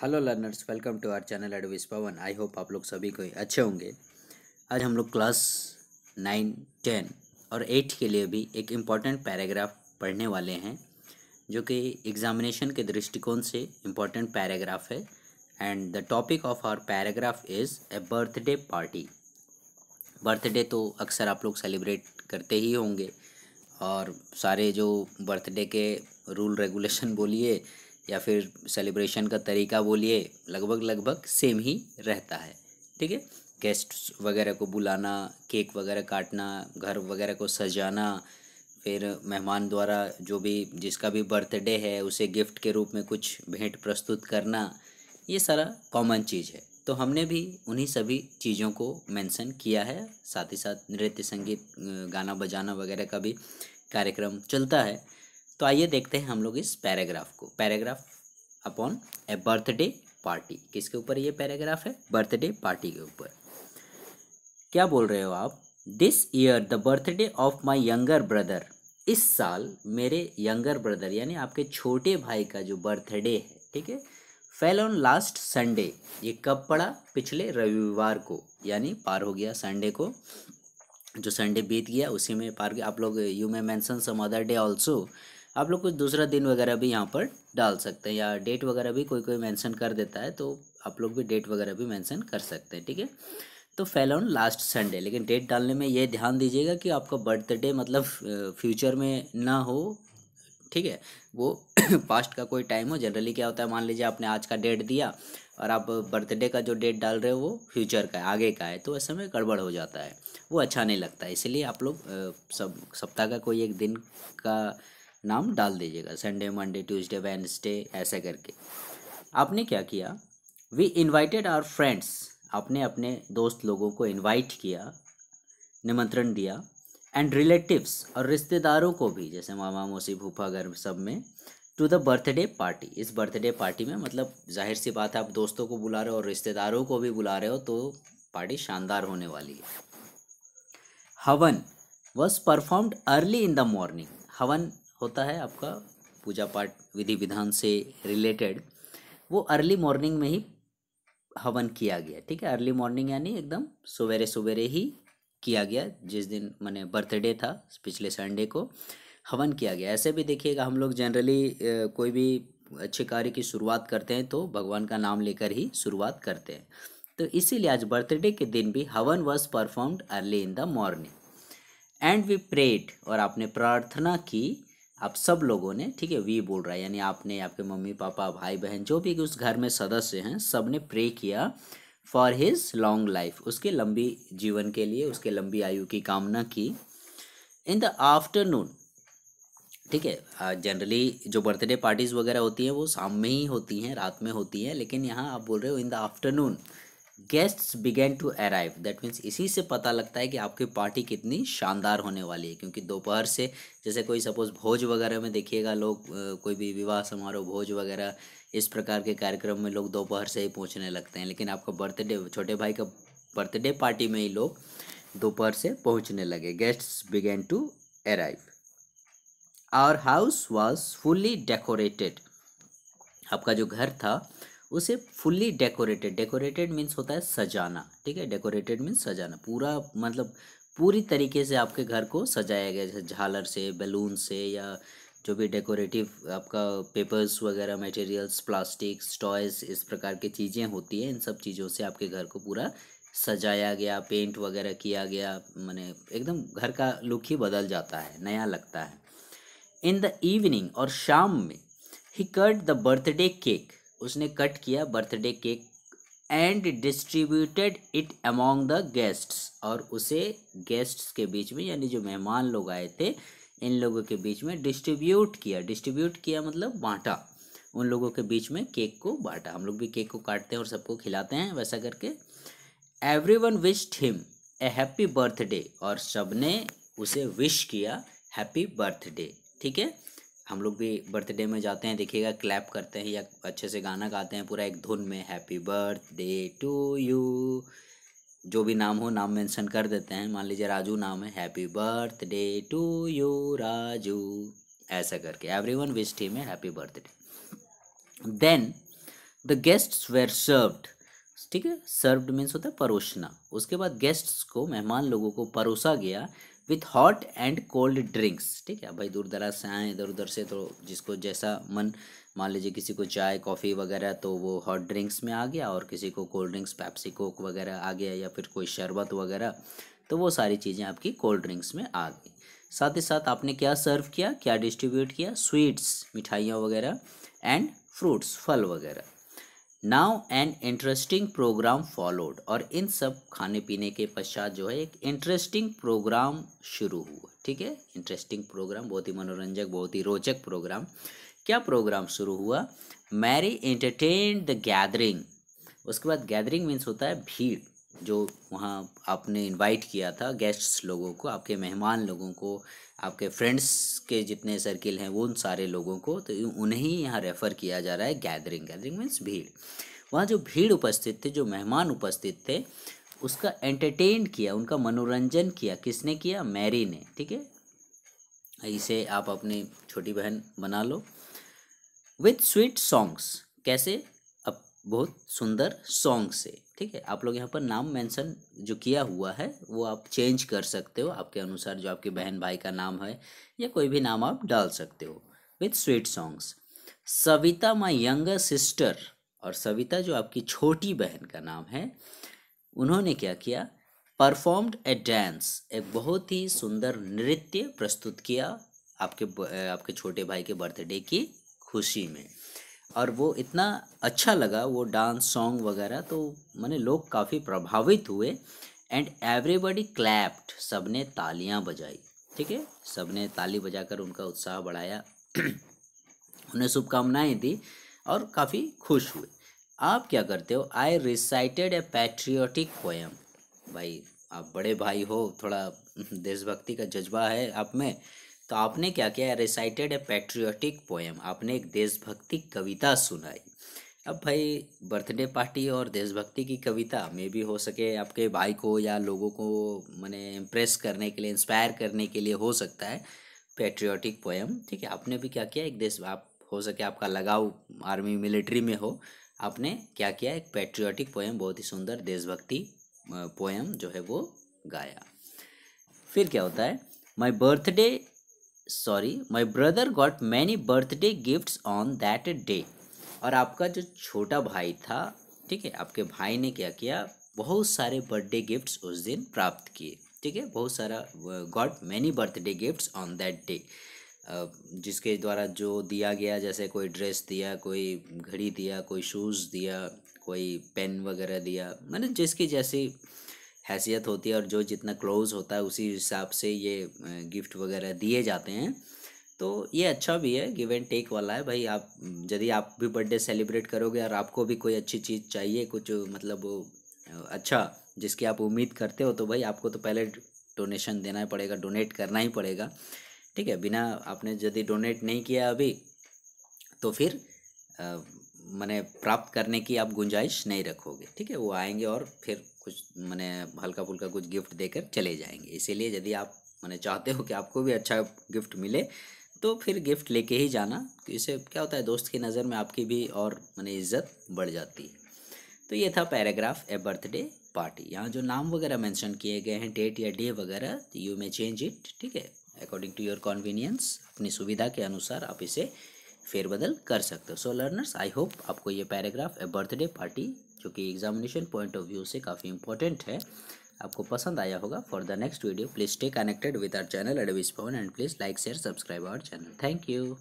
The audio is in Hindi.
hello learners welcome to our channel Advis Pawan I hope आप लोग सभी को अच्छे होंगे आज हम लोग क्लास नाइन टेन और एट के लिए भी एक इम्पॉर्टेंट पैराग्राफ पढ़ने वाले हैं जो कि एग्जामिनेशन के दृष्टिकोण से इम्पॉर्टेंट पैराग्राफ है and the topic of our paragraph is a birthday party birthday तो अक्सर आप लोग सेलिब्रेट करते ही होंगे और सारे जो बर्थडे के रूल रेगुलेशन बोलिए या फिर सेलिब्रेशन का तरीका बोलिए लगभग लगभग सेम ही रहता है ठीक है गेस्ट वगैरह को बुलाना केक वगैरह काटना घर वगैरह को सजाना फिर मेहमान द्वारा जो भी जिसका भी बर्थडे है उसे गिफ्ट के रूप में कुछ भेंट प्रस्तुत करना ये सारा कॉमन चीज़ है तो हमने भी उन्हीं सभी चीज़ों को मेंशन किया है साथ ही साथ नृत्य संगीत गाना बजाना वगैरह का भी कार्यक्रम चलता है तो आइए देखते हैं हम लोग इस पैराग्राफ को paragraph upon a birthday party किसके ऊपर ये पैराग्राफ है बर्थडे पार्टी के ऊपर क्या बोल रहे हो आप this year the birthday of my younger brother इस साल मेरे यंगर ब्रदर यानी आपके छोटे भाई का जो बर्थडे है ठीक है फेल ऑन लास्ट संडे ये कब पड़ा पिछले रविवार को यानी पार हो गया संडे को जो संडे बीत गया उसी में पार गया आप लोग you may mention some other day also आप लोग कुछ दूसरा दिन वगैरह भी यहाँ पर डाल सकते हैं या डेट वगैरह भी कोई कोई मेंशन कर देता है तो आप लोग भी डेट वगैरह भी मेंशन कर सकते हैं ठीक है तो फेल ऑन लास्ट संडे लेकिन डेट डालने में ये ध्यान दीजिएगा कि आपका बर्थडे मतलब फ्यूचर में ना हो ठीक है वो पास्ट का कोई टाइम हो जनरली क्या होता है मान लीजिए आपने आज का डेट दिया और आप बर्थडे का जो डेट डाल रहे हो वो फ्यूचर का है आगे का है तो ऐसे में गड़बड़ हो जाता है वो अच्छा नहीं लगता है इसलिए आप लोग सब सप्ताह का कोई एक दिन का नाम डाल दीजिएगा संडे मंडे ट्यूसडे वेंसडे ऐसा करके आपने क्या किया वी इन्वाइटेड आवर फ्रेंड्स आपने अपने दोस्त लोगों को इनवाइट किया निमंत्रण दिया एंड रिलेटिव्स और रिश्तेदारों को भी जैसे मामा मौसी भूफा घर सब में टू द बर्थडे पार्टी इस बर्थडे पार्टी में मतलब जाहिर सी बात है आप दोस्तों को बुला रहे हो और रिश्तेदारों को भी बुला रहे हो तो पार्टी शानदार होने वाली है havan was performed early in the morning हवन होता है आपका पूजा पाठ विधि विधान से रिलेटेड वो अर्ली मॉर्निंग में ही हवन किया गया ठीक है अर्ली मॉर्निंग यानी एकदम सवेरे सवेरे ही किया गया जिस दिन मैंने बर्थडे था पिछले संडे को हवन किया गया ऐसे भी देखिएगा हम लोग जनरली कोई भी अच्छे कार्य की शुरुआत करते हैं तो भगवान का नाम लेकर ही शुरुआत करते हैं तो इसीलिए आज बर्थडे के दिन भी havan was performed early in the morning and we prayed और आपने प्रार्थना की आप सब लोगों ने ठीक है वी बोल रहा है यानी आपने आपके मम्मी पापा भाई बहन जो भी उस घर में सदस्य हैं सब ने प्रे किया फॉर हिज लॉन्ग लाइफ उसके लंबी जीवन के लिए उसके लंबी आयु की कामना की इन द आफ्टरनून ठीक है जनरली जो बर्थडे पार्टीज़ वगैरह होती हैं वो शाम में ही होती हैं रात में होती हैं लेकिन यहाँ आप बोल रहे हो in the afternoon guests began to arrive that means इसी से पता लगता है कि आपकी पार्टी कितनी शानदार होने वाली है क्योंकि दोपहर से जैसे कोई सपोज भोज वगैरह में देखिएगा लोग कोई भी विवाह समारोह भोज वगैरह इस प्रकार के कार्यक्रम में लोग दोपहर से ही पहुँचने लगते हैं लेकिन आपका बर्थडे छोटे भाई का बर्थडे पार्टी में ही लोग दोपहर से पहुँचने लगे guests began to arrive our house was fully decorated आपका जो घर था उसे फुल्ली डेकोरेटेड डेकोरेटेड मीन्स होता है सजाना ठीक है डेकोरेटेड मीन्स सजाना पूरा मतलब पूरी तरीके से आपके घर को सजाया गया जैसे झालर से बैलून से या जो भी डेकोरेटिव आपका पेपर्स वगैरह मटेरियल्स प्लास्टिक्स टॉयज इस प्रकार की चीज़ें होती हैं इन सब चीज़ों से आपके घर को पूरा सजाया गया पेंट वगैरह किया गया मैंने एकदम घर का लुक ही बदल जाता है नया लगता है इन द इवनिंग और शाम में ही कट द बर्थडे केक उसने कट किया birthday cake and distributed it among the guests और उसे गेस्ट्स के बीच में यानी जो मेहमान लोग आए थे इन लोगों के बीच में डिस्ट्रीब्यूट किया डिस्ट्रीब्यूट किया मतलब बांटा उन लोगों के बीच में केक को बांटा हम लोग भी केक को काटते हैं और सबको खिलाते हैं वैसा करके everyone wished him a happy birthday और सब ने उसे विश किया हैप्पी बर्थडे ठीक है हम लोग भी बर्थडे में जाते हैं देखिएगा क्लैप करते हैं या अच्छे से गाना गाते हैं पूरा एक धुन में हैप्पी बर्थडे टू यू जो भी नाम हो नाम मेंशन कर देते हैं मान लीजिए राजू नाम है happy birthday to you Raju ऐसा करके एवरी वन विश टीम है happy birthday then the guests were served ठीक है सर्व्ड मीन्स होता है परोसना उसके बाद गेस्ट्स को मेहमान लोगों को परोसा गया with hot and cold drinks ठीक है भाई दूर दराज से आए इधर उधर से तो जिसको जैसा मन मान लीजिए किसी को चाय कॉफ़ी वगैरह तो वो हॉट ड्रिंक्स में आ गया और किसी को कोल्ड ड्रिंक्स पैप्सी कोक वगैरह आ गया या फिर कोई शरबत वगैरह तो वो सारी चीज़ें आपकी कोल्ड ड्रिंक्स में आ गई साथ ही साथ आपने क्या सर्व किया क्या डिस्ट्रीब्यूट किया स्वीट्स मिठाइयाँ वगैरह एंड फ्रूट्स फल वगैरह now an interesting programme followed और इन सब खाने पीने के पश्चात जो है एक इंटरेस्टिंग प्रोग्राम शुरू हुआ ठीक है इंटरेस्टिंग प्रोग्राम बहुत ही मनोरंजक बहुत ही रोचक प्रोग्राम क्या प्रोग्राम शुरू हुआ मैरी एंटरटेन द गैदरिंग उसके बाद गैदरिंग मीन्स होता है भीड़ जो वहाँ आपने इनवाइट किया था गेस्ट्स लोगों को आपके मेहमान लोगों को आपके फ्रेंड्स के जितने सर्किल हैं वो उन सारे लोगों को तो उन्हें यहाँ रेफ़र किया जा रहा है गैदरिंग गैदरिंग मीन्स भीड़ वहाँ जो भीड़ उपस्थित थे जो मेहमान उपस्थित थे उसका एंटरटेन किया उनका मनोरंजन किया किसने किया मैरी ने ठीक है इसे आप अपनी छोटी बहन बना लो विथ स्वीट सॉन्ग्स कैसे बहुत सुंदर सॉन्ग से ठीक है आप लोग यहाँ पर नाम मेंशन जो किया हुआ है वो आप चेंज कर सकते हो आपके अनुसार जो आपके बहन भाई का नाम है या कोई भी नाम आप डाल सकते हो with sweet songs Savita my younger sister और सविता जो आपकी छोटी बहन का नाम है उन्होंने क्या किया परफॉर्म्ड ए डांस एक बहुत ही सुंदर नृत्य प्रस्तुत किया आपके आपके छोटे भाई के बर्थडे की खुशी में और वो इतना अच्छा लगा वो डांस सॉन्ग वगैरह तो मैंने लोग काफ़ी प्रभावित हुए एंड एवरीबडी क्लैप्ड सब ने तालियाँ बजाई ठीक है सब ने ताली बजाकर उनका उत्साह बढ़ाया उन्हें शुभकामनाएँ दी और काफ़ी खुश हुए आप क्या करते हो I recited a patriotic poem भाई आप बड़े भाई हो थोड़ा देशभक्ति का जज्बा है आप में तो आपने क्या किया रिसाइटेड ए पेट्रियोटिक पोएम आपने एक देशभक्ति कविता सुनाई अब भाई बर्थडे पार्टी और देशभक्ति की कविता में भी हो सके आपके भाई को या लोगों को मैंने इम्प्रेस करने के लिए इंस्पायर करने के लिए हो सकता है पेट्रियोटिक पोएम ठीक है आपने भी क्या किया एक देश आप हो सके आपका लगाव आर्मी मिलिट्री में हो आपने क्या किया एक पेट्रियोटिक पोएम बहुत ही सुंदर देशभक्ति पोएम जो है वो गाया फिर क्या होता है my birthday sorry my brother got many birthday gifts on that day और आपका जो छोटा भाई था ठीक है आपके भाई ने क्या किया बहुत सारे बर्थडे गिफ्ट्स उस दिन प्राप्त किए ठीक है बहुत सारा got many birthday gifts on that day जिसके द्वारा जो दिया गया जैसे कोई ड्रेस दिया कोई घड़ी दिया कोई शूज़ दिया कोई पेन वगैरह दिया मैंने जिसकी जैसी हैसियत होती है और जो जितना क्लोज होता है उसी हिसाब से ये गिफ्ट वगैरह दिए जाते हैं तो ये अच्छा भी है गिव एंड टेक वाला है भाई आप यदि आप भी बर्थडे सेलिब्रेट करोगे और आपको भी कोई अच्छी चीज़ चाहिए कुछ मतलब अच्छा जिसकी आप उम्मीद करते हो तो भाई आपको तो पहले डोनेशन देना ही पड़ेगा डोनेट करना ही पड़ेगा ठीक है बिना आपने यदि डोनेट नहीं किया अभी तो फिर मैंने प्राप्त करने की आप गुंजाइश नहीं रखोगे ठीक है वो आएंगे और फिर कुछ मैंने हल्का फुल्का कुछ गिफ्ट देकर चले जाएंगे इसीलिए यदि आप मैंने चाहते हो कि आपको भी अच्छा गिफ्ट मिले तो फिर गिफ्ट लेके ही जाना तो क्या होता है दोस्त की नज़र में आपकी भी और मैंने इज्जत बढ़ जाती है तो ये था पैराग्राफ ए बर्थडे पार्टी यहाँ जो नाम वगैरह मेंशन किए गए हैं डेट या डे वगैरह तो यू मे चेंज इट ठीक है अकॉर्डिंग टू योर कॉन्वीनियंस अपनी सुविधा के अनुसार आप इसे फेरबदल कर सकते हो सो लर्नर्स आई होप आपको ये पैराग्राफ ए बर्थडे पार्टी जो कि एग्जामिनेशन पॉइंट ऑफ व्यू से काफ़ी इंपॉर्टेंट है आपको पसंद आया होगा for the next video please stay connected with our channel Advis Pawan and please like share subscribe our channel thank you